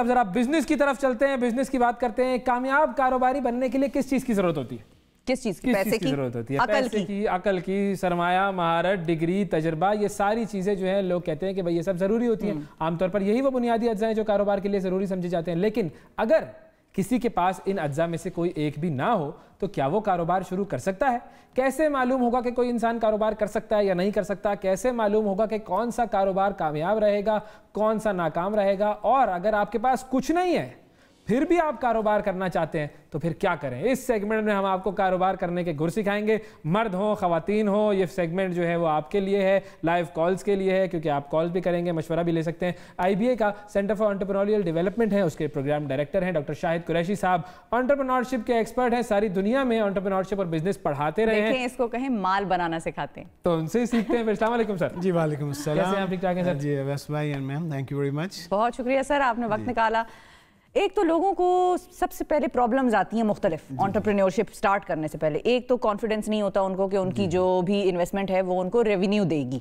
अब जरा बिजनेस की तरफ चलते हैं बिजनेस की बात करते हैं कामयाब कारोबारी बनने के लिए किस चीज की जरूरत होती है किस चीज की पैसे की, जरूरत होती है अकल पैसे की अकल की सरमाया महारत डिग्री तजर्बा ये सारी चीजें जो है लोग कहते हैं कि भाई ये सब जरूरी होती है हम्म। आमतौर पर यही वो बुनियादी अज्जा है जो कारोबार के लिए जरूरी समझे जाते हैं लेकिन अगर किसी के पास इन अज्जा में से कोई एक भी ना हो तो क्या वो कारोबार शुरू कर सकता है कैसे मालूम होगा कि कोई इंसान कारोबार कर सकता है या नहीं कर सकता कैसे मालूम होगा कि कौन सा कारोबार कामयाब रहेगा कौन सा नाकाम रहेगा और अगर आपके पास कुछ नहीं है फिर भी आप कारोबार करना चाहते हैं तो फिर क्या करें इस सेगमेंट में हम आपको कारोबार करने के गुर सिखाएंगे मर्द हो खातन हो ये सेगमेंट जो है वो आपके लिए है लाइव कॉल्स के लिए है क्योंकि आप कॉल भी करेंगे मशवरा भी ले सकते हैं आई का सेंटर फॉर ऑन्टरप्रोनोरियल डेवलपमेंट है उसके प्रोग्राम डायरेक्टर हैं डॉक्टर शाहिद कुरैशी साहब ऑन्टरप्रोनोरशिप के एक्सपर्ट हैं सारी दुनिया में ऑन्टरप्रोनोरशिप और बिजनेस पढ़ाते रहे हैं इसको कहें माल बनाना सिखाते हैं तो उनसे ही सीखते हैं फिर सर जी वालेकुम सर जी वैस भाई ma'am thank you very much बहुत शुक्रिया सर आपने वक्त निकाला एक तो लोगों को सबसे पहले प्रॉब्लम्स आती हैं मुख्तलिफ ऑन्टरप्रीनियोरशिप स्टार्ट करने से पहले एक तो कॉन्फिडेंस नहीं होता उनको कि उनकी जो भी इन्वेस्टमेंट है वो उनको रेवेन्यू देगी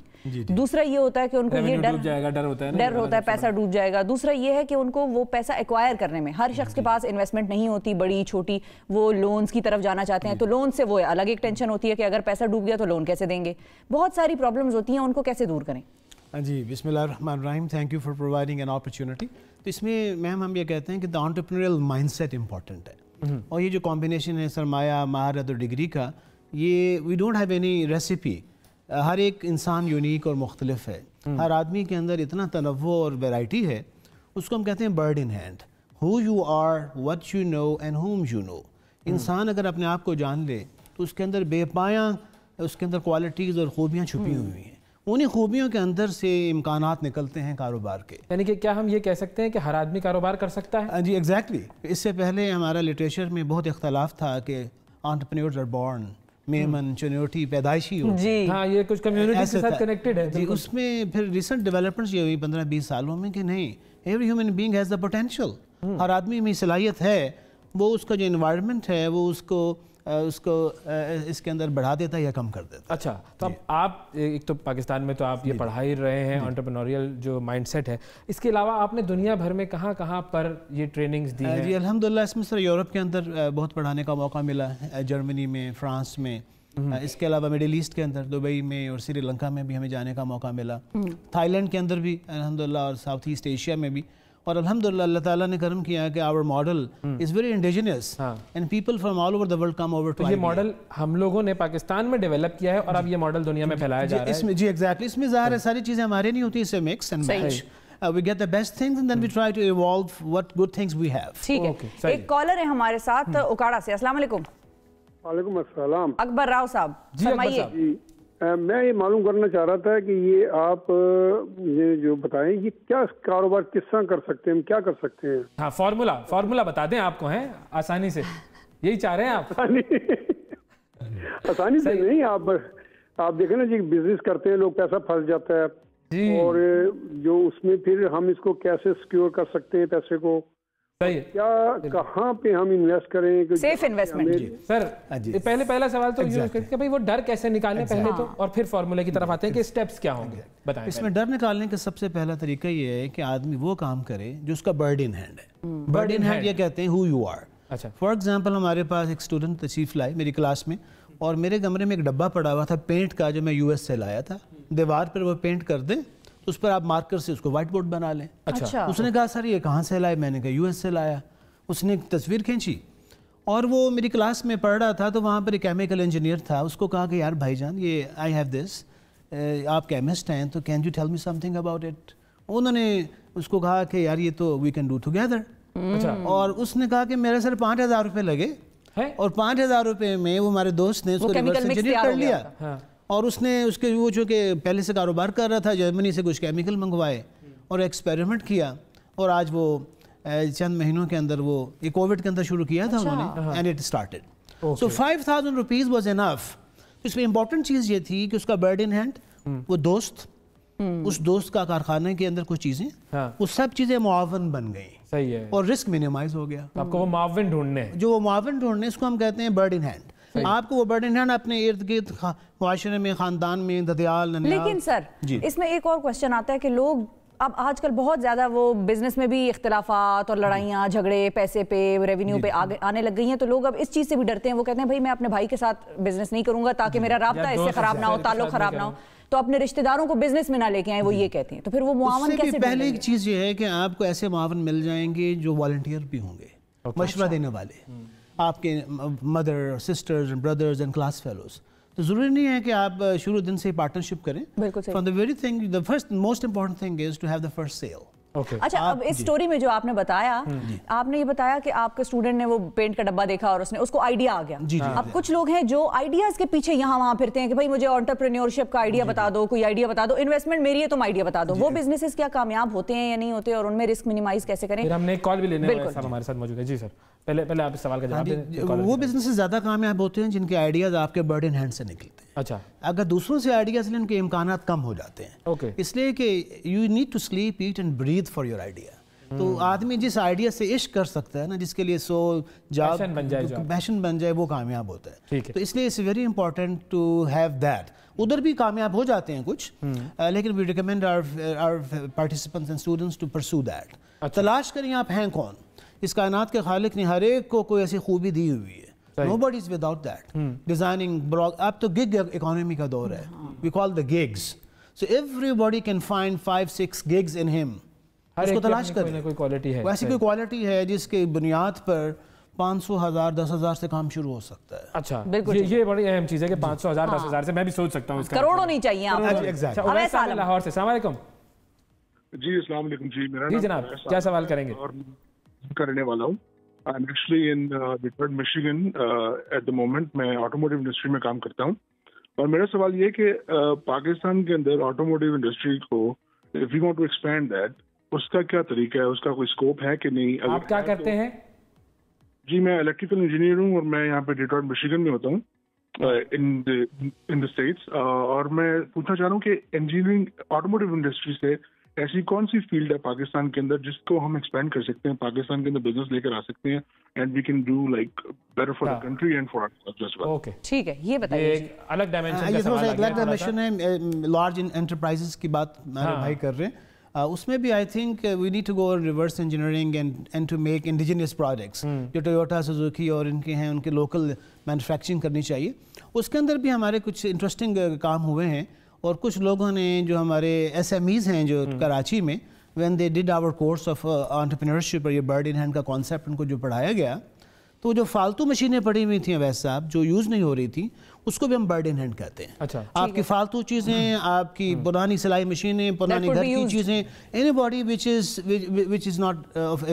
दूसरा ये होता है कि उनको ये डर जाएगा डर होता है डर होता है मतलब पैसा डूब जाएगा दूसरा ये है कि उनको वो पैसा एक्वायर करने में हर शख्स के पास इन्वेस्टमेंट नहीं होती बड़ी छोटी वो लोन्स की तरफ जाना चाहते हैं तो लोन से वो अलग एक टेंशन होती है कि अगर पैसा डूब गया तो लोन कैसे देंगे बहुत सारी प्रॉब्लम्स होती हैं उनको कैसे दूर करें हाँ जी बिसमिल्ल रहीम thank you for providing an opportunity तो इसमें मैम हम ये कहते हैं कि द ऑन्टरप्रनरियल सेट इम्पॉर्टेंट है हम्म। और ये जो कॉम्बिनेशन है सरमाया महारत और डिग्री का ये we don't have any recipe हर एक इंसान यूनिक और मुख्तलिफ है हम्म। हर आदमी के अंदर इतना तनव और वेराइटी है उसको हम कहते हैं bird in hand who you are what you know and whom you know इंसान अगर अपने आप को जान ले तो उसके अंदर बेपाया उसके अंदर क्वालिटीज़ और खूबियाँ छुपी हम्म। हुई हैं उन्हीं खूबियों के अंदर से इम्कान निकलते हैं कारोबार के यानी कि क्या हम ये कह सकते हैं कि हर आदमी कारोबार कर सकता है हाँ जी एग्जैक्टली exactly. इससे पहले हमारा लिटरेचर में बहुत इख्तलाफ था कि ऑन्टरप्रनोर्स आर बॉर्न मेमन चुनौती पैदाइशी जी हाँ ये कुछ कम्युनिटी के साथ कनेक्टेड है जी उसमें फिर रिसेंट डेवलपमेंट्स ये हुई पंद्रह बीस सालों में कि नहीं every human being has the potential हर आदमी में सलाहियत है वो उसका जो इन्वायरमेंट है वो उसको उसको इसके अंदर बढ़ा देता है या कम कर देता अच्छा तो अब आप एक तो पाकिस्तान में तो आप ये पढ़ा ही रहे हैं ऑन्टरप्रनोरियल जो माइंडसेट है इसके अलावा आपने दुनिया भर में कहाँ कहाँ पर ये ट्रेनिंग्स दी है जी अलहमदिल्ला इसमें सर यूरोप के अंदर बहुत पढ़ाने का मौका मिला जर्मनी में फ्रांस में हम्म। इसके अलावा मिडिल ईस्ट के अंदर दुबई में और श्रीलंका में भी हमें जाने का मौका मिला हम्म। थाईलैंड के अंदर भी अलहमदिल्ला और साउथ ईस्ट एशिया में भी और अल्हम्दुलिल्लाह अल्लाह ताला ने करम किया है कि our model is very indigenous and people from all over the world come over to ये मॉडल हम लोगों ने पाकिस्तान में डेवलप किया है और अब ये मॉडल दुनिया में फैलाया जा रहा है इसमें जी एग्जैक्टली इसमें ज़ाहिर है हाँ। सारी चीज़ें हमारे नहीं होती इसे mix and match uh, we get the best things and then hmm. we hmm. try to evolve what good things we have ठीक है okay, एक कॉलर है हमारे साथ हम्म। उकाड़ा से अस्सलाम वालेकुम वालेकुम अस्सलाम अकबर राव साहब फरमाइए मैं ये मालूम करना चाह रहा था कि ये आप ये जो बताएं ये क्या कारोबार किस तरह कर सकते हैं हम क्या कर सकते हैं हाँ फॉर्मूला फॉर्मूला बता दें आपको हैं आसानी से यही चाह रहे हैं आप आसानी आसानी से नहीं आप आप देखें ना जी बिजनेस करते हैं लोग पैसा फंस जाता है और जो उसमें फिर हम इसको कैसे सिक्योर कर सकते हैं पैसे को सही क्या कहाँ पे हम इन्वेस्ट करें सेफ इन्वेस्टमेंट सर हाँ पहले पहला सवाल तो कि भाई वो डर कैसे निकालें पहले तो हाँ। और फिर फॉर्मूले की तरफ आते हैं कि स्टेप्स क्या होंगे बताएं इसमें डर निकालने का सबसे पहला तरीका ये है कि आदमी वो काम करे जो उसका बर्ड इन हैंड है बर्ड इन हैंड ये कहते हैं हु यू आर अच्छा फॉर एग्जाम्पल हमारे पास एक स्टूडेंट तशीफ लाए मेरी क्लास में और मेरे कमरे में एक डब्बा पड़ा हुआ था पेंट का जो मैं यूएस से लाया था hmm। दीवार पर वो पेंट कर दें उस पर आप मार्कर से उसको व्हाइट बोर्ड बना लें अच्छा।, अच्छा उसने कहा सर ये कहाँ से लाए मैंने कहा यूएस से लाया उसने एक तस्वीर खींची और वो मेरी क्लास में पढ़ रहा था तो वहाँ पर एक केमिकल इंजीनियर था उसको कहा कि यार भाईजान ये आई हैव दिस आप केमिस्ट हैं तो can you tell me something about it उन्होंने उसको कहा कि यार ये तो वी कैन डू टुगेदर अच्छा हम्म। और उसने कहा कि मेरे सर पाँच हज़ार रुपये लगे है? और पाँच हज़ार रुपये में वो हमारे दोस्त ने उसको रिवर्स इंजीनियर कर लिया और उसने उसके वो जो कि पहले से कारोबार कर रहा था जर्मनी से कुछ केमिकल मंगवाए और एक्सपेरिमेंट किया और आज वो चंद महीनों के अंदर वो ये कोविड के अंदर शुरू किया था अच्छा। उन्होंने and it started so five thousand rupees was enough इसमें इंपॉर्टेंट चीज़ ये थी कि उसका बर्ड इन हैंड वो दोस्त हम्म। उस दोस्त का कारखाने के अंदर कुछ चीज़ें हाँ। वो सब चीज़ें मुआवन बन गई सही है और रिस्क मिनिमाइज हो गया आपको वो मुआवन ढूंढने जो वो मुआवन ढूंढने इसको हम कहते हैं बर्ड इन हैंड आपको वो बर्डन है ना अपने इर्द गिर्द माशरे में खानदान में ददयाल लेकिन सर इसमें एक और क्वेश्चन आता है कि लोग अब आजकल बहुत ज़्यादा वो बिजनेस में भी इख्तलाफात और लड़ाइयाँ झगड़े पैसे पे रेवेन्यू पे आगे आने लग गई हैं तो लोग अब इस चीज़ से भी डरते हैं वो कहते हैं भाई मैं अपने भाई के साथ बिजनेस नहीं करूंगा ताकि मेरा रबता इससे ख़राब ना हो ताल्लुक ख़राब ना हो तो अपने रिश्तेदारों को बिजनेस में ना लेके आए वो ये कहते हैं तो फिर वो मुआवन कैसे पहले एक चीज़ ये है कि आपको ऐसे मुआवन मिल जाएंगे जो वॉल्टियर भी होंगे अच्छा, मशवरा अच्छा। देने वाले हम्म। आपके mother sisters and brothers and class fellows तो ज़रूरी नहीं है कि आप शुरू दिन से पार्टनरशिप करें from the very thing the first most important thing is to have the first sale Okay. अच्छा अब इस स्टोरी में जो आपने बताया हम्म। आपने ये बताया कि आपके स्टूडेंट ने वो पेंट का डब्बा देखा और उसने उसको आइडिया आ गया जी, जी, अब जी, कुछ लोग हैं जो आइडियाज के पीछे यहाँ वहां फिरते हैं कि भाई मुझे ऑन्टरप्रेन्योरशिप का आइडिया बता दो कोई तो आइडिया बता दो इन्वेस्टमेंट मेरी है तुम आइडिया बता दो वो बिजनेस क्या कामयाब होते हैं या नहीं होते और उनमें रिस्क मिनिमाइज कैसे करें हमने कॉल भी लेने हमारे साथ मौजूद है जी सर पहले पहले आप इस सवाल का जवाब हाँ दें वो बिजनेस ज़्यादा कामयाब होते हैं जिनके आइडियाज़ आपके बर्ड इन हैंड से निकलते हैं अच्छा अगर दूसरों से आइडियाज़ लें उनके इम्कान कम हो जाते हैं ओके इसलिए कि you need to sleep eat and breathe for your idea तो hmm। आदमी जिस आइडिया से इश्क कर सकता है ना जिसके लिए सो जॉब पैशन बन जाए वो कामयाब होता है तो इसलिए it's very important to have that उधर भी कामयाब हो जाते हैं कुछ आ, hmm। लेकिन we recommend our our participants and students to pursue that तलाश करें आप हैं कौन इस कायनात के खालिक ने हर एक को कोई ऐसी खूबी दी हुई है nobody is without that designing blog अब तो गिग इकोनॉमी का दौर है we call the gigs so everybody can find five six gigs in him उसको तलाश करें कोई क्वालिटी है वैसी कोई क्वालिटी है जिसके बुनियाद पर पाँच सौ हज़ार दस हज़ार से काम शुरू हो सकता है अच्छा बिल्कुल ये, ये बड़ी अहम चीज़ है कि पाँच सौ हज़ार दस हाँ। हज़ार से मैं भी सोच सकता हूँ मतलब। करोड़ों नहीं चाहिए आप अच्छा, लाहौर से सलाम जी जी मेरा जी जनाब क्या सवाल करेंगे और करने वाला हूँ I am actually in Detroit Michigan at the moment मैं ऑटोमोटिव इंडस्ट्री में काम करता हूँ और मेरा सवाल ये कि uh, पाकिस्तान के अंदर ऑटोमोटिव इंडस्ट्री को if you want to expand that उसका क्या तरीका है उसका कोई स्कोप है कि नहीं आप क्या है तो- करते तो, हैं जी मैं इलेक्ट्रिकल इंजीनियर हूँ और मैं यहाँ पे डिटॉर्ट मिशिगन में होता हूँ इन द स्टेट्स और मैं पूछना चाह रहा हूँ कि इंजीनियरिंग ऑटोमोटिव इंडस्ट्री से ऐसी कौन सी फील्ड है पाकिस्तान के अंदर जिसको हम एक्सपेंड कर सकते हैं पाकिस्तान के अंदर बिजनेस लेकर आ सकते हैं and we can do like better for the country and for okay ठीक है ये बताइए अलग डायमेंशन हाँ, ये अलग डायमेंशन है लार्ज एंटरप्राइजेस की बात मेरे हाँ। भाई कर रहे हैं Uh, उसमें भी I think we need to go reverse engineering and and to make indigenous projects जो टोयोटा सुजुकी और इनके हैं उनके लोकल मैन्युफैक्चरिंग करनी चाहिए उसके अंदर भी हमारे कुछ इंटरेस्टिंग काम हुए हैं और कुछ लोगों ने जो हमारे एस हैं जो हम्म। कराची में when they did our course of entrepreneurship और ये बर्ड इन हैंड का कॉन्सेप्ट उनको जो पढ़ाया गया तो जो फालतू मशीनें पड़ी हुई थी वैसे साहब जो यूज़ नहीं हो रही थी उसको भी हम बर्ड इन हैंड कहते हैं अच्छा आपकी फालतू चीज़ें हम्म। आपकी हम्म। पुरानी सिलाई मशीनें पुरानी घर की चीज़ें anybody which is which is not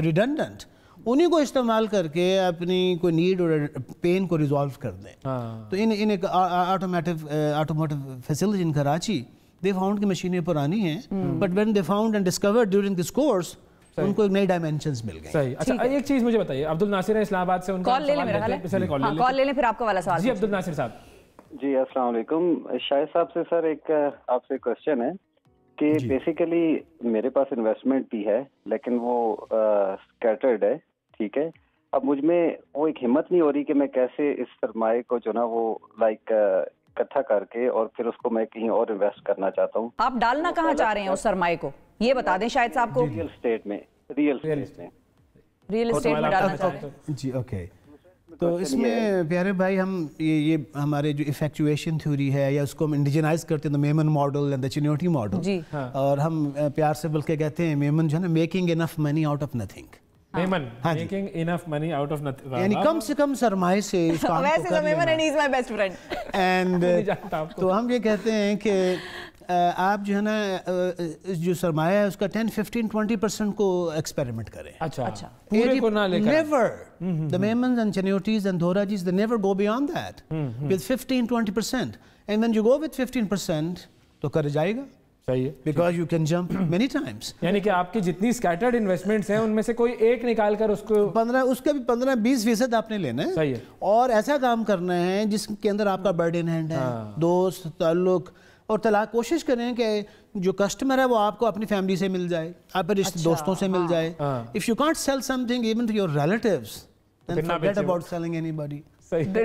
redundant उन्हीं को इस्तेमाल करके अपनी कोई नीड और पेन को रिजॉल्व कर दें हाँ। तो इन इन एक automotive automotive facility in Karachi they found की मशीनें पुरानी हैं but when they found and discovered during this course उनको एक नई डायमेंशन मिल गई सही अच्छा एक चीज मुझे बताइए अब्दुल नासिर इस्लामाबाद से उनका कॉल ले लें कॉल हाँ, ले लें फिर आपका वाला सवाल जी अब्दुल नासिर साहब जी अस्सलाम वालेकुम शायद साहब से सर एक आपसे क्वेश्चन है कि बेसिकली मेरे पास इन्वेस्टमेंट भी है लेकिन वो स्कैटर्ड है ठीक है अब मुझ में वो एक हिम्मत नहीं हो रही कि मैं कैसे इस सरमाए को जो ना वो लाइक इकट्ठा करके और फिर उसको मैं कहीं और इन्वेस्ट करना चाहता हूँ आप डालना तो कहाँ चाह रहे हैं उस सरमाए को ये बता दें शायद साहब को रियल स्टेट में रियल रियल स्टेट में तो डालना चाह तो- रहे हैं जी ओके तो इसमें प्यारे भाई हम ये ये हमारे जो इफेक्चुएशन थ्योरी है या उसको हम इंडिजनाइज करते हैं the Memon model and the Chinioti model और हम प्यार से बल्कि कहते हैं मेमन जो है ना making enough money out of nothing Memon making enough money out of nothing यानी कम से कम सरमाए से इस काम वैसे तो Memon and he is my best friend and तो हम ये कहते हैं कि आप जो है ना जो सरमाया है उसका 10 15 20 परसेंट को एक्सपेरिमेंट करें अच्छा अच्छा पूरे को ना लेकर never the Memons and Chiniotis and Dhorajis they never go beyond that with 15 20 percent and then you go with 15 percent तो कर जाएगा चाहिए because you can jump many times यानी कि आपकी जितनी स्कैटर्ड इन्वेस्टमेंट्स हैं उनमें से कोई एक निकाल कर उसको पंद्रह उसके भी पंद्रह बीस फीसद आपने लेना है सही है और ऐसा काम करना है जिसके अंदर आपका बर्ड इन हैंड है हाँ। दोस्त ताल्लुक और तलाक कोशिश करें कि जो कस्टमर है वो आपको अपनी फैमिली से मिल जाए आपके रिश्ते अच्छा, दोस्तों से मिल हाँ। जाए if you can't sell something even to your relatives get about selling anybody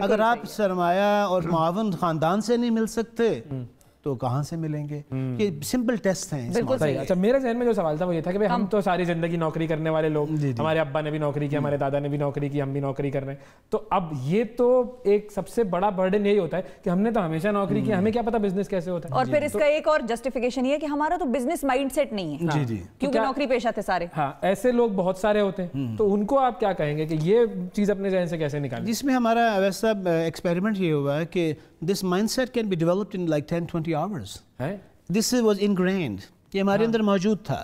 अगर आप सरमाया और मावन खानदान से नहीं मिल सकते हम्म। तो कहाँ से मिलेंगे हम्म। ये सिंपल टेस्ट हैं सही अच्छा मेरे जहन में जो सवाल था वो ये था कि भाई हम तो सारी ज़िंदगी नौकरी करने वाले लोग हमारे अब्बा ने भी नौकरी की हमारे दादा ने भी नौकरी की हम भी नौकरी कर रहे हैं तो अब ये तो एक सबसे बड़ा बर्डन यही होता है कि हमने तो हमेशा नौकरी की हम्म। हमें क्या पता बिजनेस कैसे होता है और फिर तो इसका एक और जस्टिफिकेशन ये कि हमारा तो बिजनेस माइंड नहीं है जी जी हाँ। तो क्योंकि नौकरी पेशा थे सारे हाँ ऐसे लोग बहुत सारे होते हैं हम्म। तो उनको आप क्या कहेंगे कि ये चीज़ अपने जहन से कैसे निकाल जिसमें हमारा वैसा एक्सपेरिमेंट ये हुआ है कि this mindset can be developed in like 10 20 hours है this was ingrained ये हमारे हाँ। अंदर मौजूद था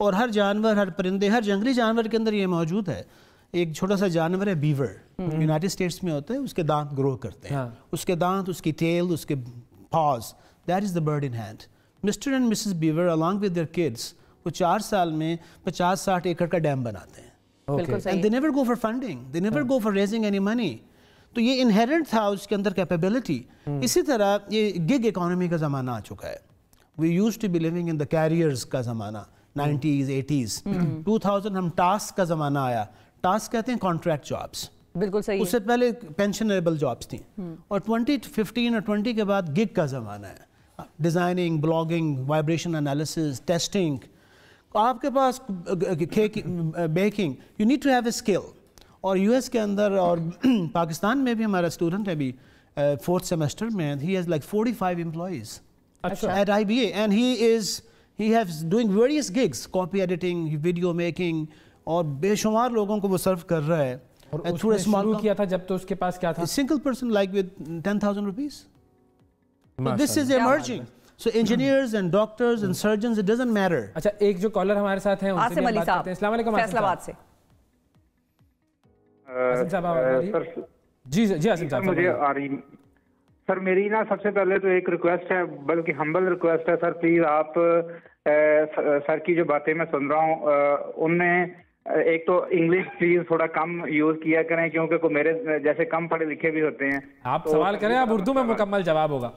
और हर जानवर हर परिंदे हर जंगली जानवर के अंदर ये मौजूद है एक छोटा सा जानवर है बीवर यूनाइटेड स्टेट्स में होता है उसके दांत ग्रो करते हैं उसके दांत हाँ। उसकी टेल उसके paws that is the bird in hand Mr and Mrs Beaver along with their kids वो चार साल में पचास साठ एकड़ का डैम बनाते हैं and they never go for funding they never go for raising any money तो ये इनहेरेंट था उसके अंदर कैपेबिलिटी इसी तरह ये गिग इकोनॉमी का ज़माना आ चुका है we used to be living in the careers का ज़माना नाइन्टीज़ एटीज़ टू थाउजेंड हम टास्क का ज़माना आया टास्क कहते हैं कॉन्ट्रैक्ट जॉब्स बिल्कुल सही उससे पहले पेंशनेबल जॉब्स थी हम्म। और फिफ्टीन और ट्वेंटी के बाद गिग का ज़माना है designing blogging vibration analysis testing आपके पास baking you need to have a skill और यूएस के अंदर और पाकिस्तान में भी हमारा स्टूडेंट है अभी फोर्थ सेमेस्टर में ही has like forty five employees at I B and he is he have doing various gigs copy editing video making और बेशुमार लोगों को वो सर्व कर रहा है और उसने शुरू किया था जब तो उसके पास क्या था single person like with ten thousand rupees this is emerging so engineers and doctors and surgeon it doesn't matter अच्छा एक जो कॉलर हमारे साथ हैं उनसे बात करते हैं अस्सलाम वालेकुम फैसलाबाद से सर मुझे आ रही सर मेरी ना सबसे पहले तो एक रिक्वेस्ट है बल्कि हम्बल रिक्वेस्ट है सर प्लीज़ आप सर की जो बातें मैं सुन रहा हूँ उनमें एक तो इंग्लिश प्लीज थोड़ा कम यूज किया करें क्योंकि को मेरे जैसे कम पढ़े लिखे भी होते हैं आप तो सवाल करें आप उर्दू में हाँ, मुकम्मल जवाब होगा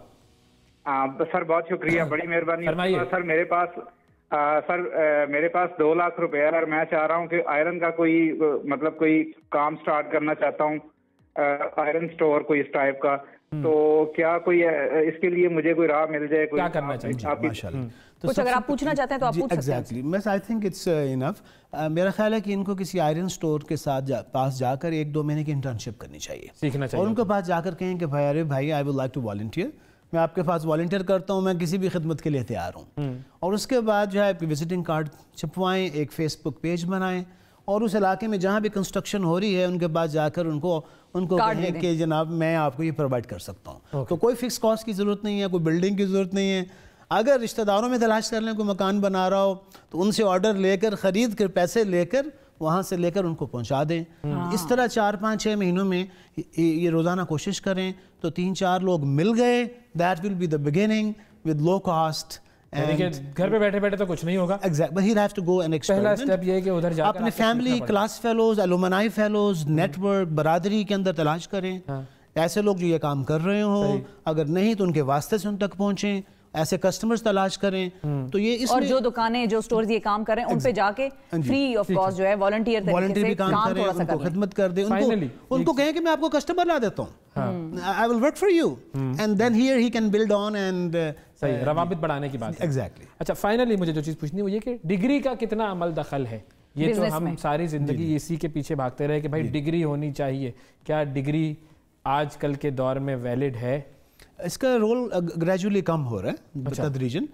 आ, सर बहुत शुक्रिया बड़ी मेहरबानी सर मेरे पास आ, सर मेरे पास दो लाख रुपए है और मैं चाह रहा हूँ कि आयरन का कोई मतलब कोई काम स्टार्ट करना चाहता हूँ आयरन स्टोर कोई इस टाइप का हम्म। तो क्या कोई इसके लिए मुझे कोई राह मिल जाए कोई क्या करना चाहिए हम्म। तो कुछ अगर आप पूछना चाहते हैं तो आप पूछ एग्जैक्टली मैं आई थिंक इट्स इनफ मेरा ख्याल है कि इनको किसी आयरन स्टोर के साथ जा, पास जाकर एक दो महीने की इंटर्नशिप करनी चाहिए सीखना चाहिए और उनके पास जाकर कहें कि भाई अरे भाई I would like to volunteer मैं आपके पास वॉल्टियर करता हूँ मैं किसी भी खिदमत के लिए तैयार हूँ हम्म। और उसके बाद जो है आपकी विजिटिंग कार्ड छपवाएँ एक फेसबुक पेज बनाएँ और उस इलाके में जहाँ भी कंस्ट्रक्शन हो रही है उनके पास जाकर उनको उनको कहें कि जनाब मैं आपको ये प्रोवाइड कर सकता हूँ तो कोई फिक्स कॉस्ट की ज़रूरत नहीं है कोई बिल्डिंग की ज़रूरत नहीं है अगर रिश्तेदारों में तलाश कर लें कोई मकान बना रहा हो तो उनसे ऑर्डर लेकर ख़रीद कर पैसे लेकर वहाँ से लेकर उनको पहुँचा दें हम्म। हाँ। इस तरह चार पाँच छः महीनों में ये रोज़ाना कोशिश करें तो तीन चार लोग मिल गए that will be the beginning with low cost घर पे बैठे बैठे तो कुछ नहीं होगा exact but he have to go and पहला स्टेप ये है कि उधर जाकर अपने family class fellows alumni fellows network बरादरी के अंदर तलाश करें हाँ। ऐसे लोग जो ये काम कर रहे हो अगर नहीं तो उनके वास्ते से उन तक पहुंचे ऐसे कस्टमर्स तलाश करें हम्म। तो ये इस और जो दुकानें जो स्टोर्स ये काम कर रहे हैं उन पे जाके फ्री ऑफ कॉस्ट जो है वॉलंटियर वॉलंटियर भी काम, काम करें उनको खिदमत कर दे उनको उनको कहें कि मैं आपको कस्टमर ला देता हूँ I will work for you and then here he can build on and सही uh, रवाबित बढ़ाने की बात एग्जैक्टली अच्छा फाइनली मुझे जो चीज़ पूछनी है वो ये कि डिग्री का कितना अमल दखल है ये तो हम सारी जिंदगी इसी के पीछे भागते रहे कि भाई डिग्री होनी चाहिए क्या डिग्री आजकल के दौर में वैलिड है इसका रोल ग्रेजुअली कम हो रहा है अच्छा। तदरीजन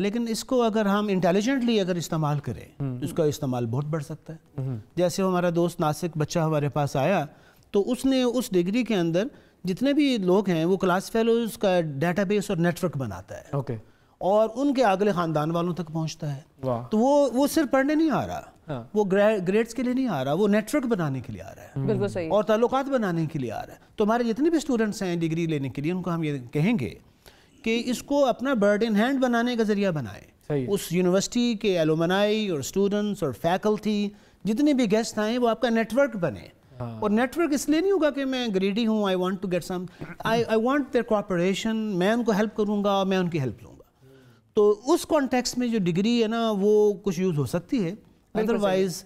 लेकिन इसको अगर हम इंटेलिजेंटली अगर इस्तेमाल करें तो हम्म। इसका इस्तेमाल बहुत बढ़ सकता है हम्म। जैसे हमारा दोस्त नासिक बच्चा हमारे पास आया तो उसने उस डिग्री के अंदर जितने भी लोग हैं वो क्लास फेलोज का डेटाबेस और नेटवर्क बनाता है ओके और उनके अगले ख़ानदान वालों तक पहुंचता है तो वो वो सिर्फ पढ़ने नहीं आ रहा हाँ। वो ग्रेड्स के लिए नहीं आ रहा वो नेटवर्क बनाने के लिए आ रहा है बिल्कुल हम्म। सही और ताल्लुक बनाने के लिए आ रहा है तो हमारे जितने भी स्टूडेंट्स हैं डिग्री लेने के लिए उनको हम ये कहेंगे कि इसको अपना बर्ड इन हैंड बनाने का जरिया बनाए उस यूनिवर्सिटी के एलोमनाई और स्टूडेंट्स और फैकल्टी जितने भी गेस्ट आए वो आपका नेटवर्क बने हाँ। और नेटवर्क इसलिए नहीं होगा कि मैं ग्रीडी हूँ I want to get some I I want their cooperation मैं उनको हेल्प करूँगा और मैं उनकी हेल्प लूँगा तो उस कॉन्टेक्स्ट में जो डिग्री है ना वो कुछ यूज़ हो सकती है अदरवाइज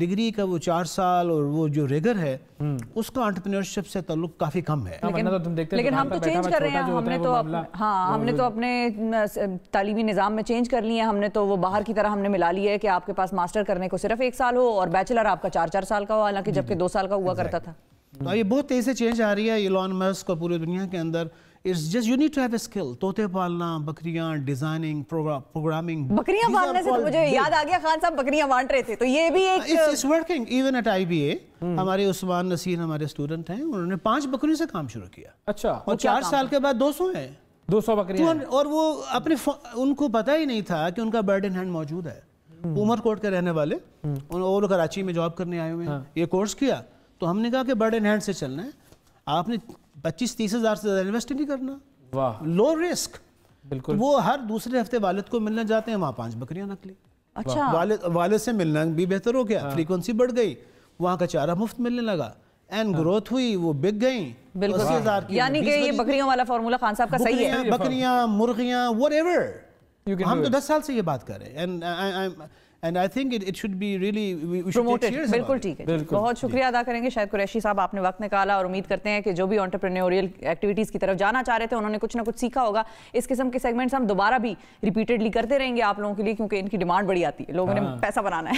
डिग्री का वो चार साल और वो जो रेगर है हम्म। उसका एंटरप्रेन्योरशिप से ताल्लुक काफी कम है लेकिन, हाँ, तो तुम देखते लेकिन हम तो चेंज कर रहे हैं तो हाँ, हमने तो हाँ हमने तो अपने तालीमी निज़ाम में चेंज कर लिया हमने तो वो बाहर की तरह हमने मिला लिया है कि आपके पास मास्टर करने को सिर्फ एक साल हो और बैचलर आपका चार चार साल का हो हालांकि जबकि दो साल का हुआ करता था तो ये बहुत तेजी से चेंज आ रही है इलॉन मस्क और पूरी दुनिया के अंदर it's just you need to have a skill तोते पालना बकरियां डिजाइनिंग प्रोग्रामिंग बकरियां पालने से मुझे याद आ गया खान साहब बकरियां बांट रहे थे तो ये भी एक it's working even at IBA हमारे उस्मान नसीर हमारे स्टूडेंट हैं उन्होंने पांच बकरियों से काम शुरू किया अच्छा और चार साल के बाद दो सौ है दो सौ बकरियां तो और वो अपने उनको पता ही नहीं था कि उनका बर्ड इन हैंड मौजूद है hmm. उमरकोट के रहने वाले और hmm. कराची में जॉब करने आए हुए हैं हाँ। ये कोर्स किया तो हमने कहा कि बर्ड इन हैंड से चलना है आपने पच्चीस तीस हज़ार से ज़्यादा इन्वेस्ट नहीं करना वाह लो रिस्क बिल्कुल तो वो हर दूसरे हफ्ते वालद को मिलने जाते हैं वहां पांच बकरियाँ नकली अच्छा वालद वालद से मिलना भी बेहतर हो गया हाँ। फ्रीक्वेंसी बढ़ गई वहाँ का चारा मुफ्त मिलने लगा एंड ग्रोथ हाँ। हुई वो बिक गई बिल्कुल यानी कि ये बकरियों वाला फार्मूला खान साहब का सही है बकरियाँ मुर्गियाँ वट हम तो दस साल से ये बात कर रहे हैं and and I think it should be really बिल्कुल ठीक है बहुत शुक्रिया अदा करेंगे शायद कुरैशी साहब आपने वक्त निकाला और उम्मीद करते हैं कि जो भी ऑन्टरप्रेन्योरियल एक्टिविटीज़ की तरफ जाना चाह रहे थे उन्होंने कुछ ना कुछ सीखा होगा इस किस्म के सेगमेंट्स हम दोबारा भी रिपीटेडली करते रहेंगे आप लोगों के लिए क्योंकि इनकी डिमांड बड़ी आती है लोगों ने हाँ। पैसा बनाना है